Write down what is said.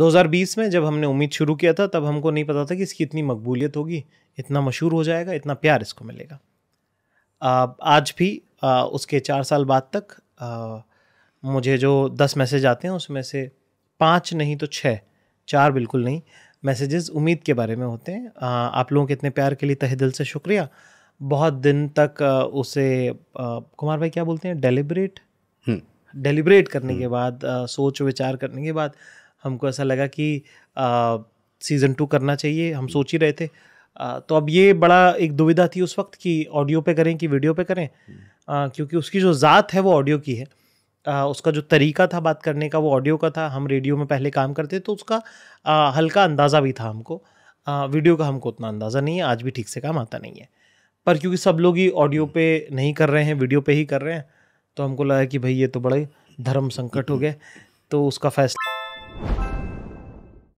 2020 में जब हमने उम्मीद शुरू किया था तब हमको नहीं पता था कि इसकी इतनी मकबूलियत होगी इतना मशहूर हो जाएगा इतना प्यार इसको मिलेगा आ, आज भी आ, उसके चार साल बाद तक आ, मुझे जो दस मैसेज आते हैं उसमें से पाँच नहीं तो छः चार बिल्कुल नहीं मैसेजेस उम्मीद के बारे में होते हैं आप लोगों के इतने प्यार के लिए तहे दिल से शुक्रिया बहुत दिन तक उसे कुमार भाई क्या बोलते हैं डेलीबरेट हम्म। हम्म। डेलीबरेट करने के बाद सोच विचार करने के बाद हमको ऐसा लगा कि सीज़न टू करना चाहिए हम सोच ही रहे थे आ, तो अब ये बड़ा एक दुविधा थी उस वक्त कि ऑडियो पे करें कि वीडियो पे करें आ, क्योंकि उसकी जो ज़ात है वो ऑडियो की है आ, उसका जो तरीका था बात करने का वो ऑडियो का था हम रेडियो में पहले काम करते तो उसका आ, हल्का अंदाज़ा भी था हमको आ, वीडियो का हमको उतना अंदाज़ा नहीं है आज भी ठीक से काम आता नहीं है पर क्योंकि सब लोग ही ऑडियो पे नहीं कर रहे हैं वीडियो पे ही कर रहे हैं तो हमको लगा कि भाई ये तो बड़े धर्म संकट हो गए तो उसका फैसला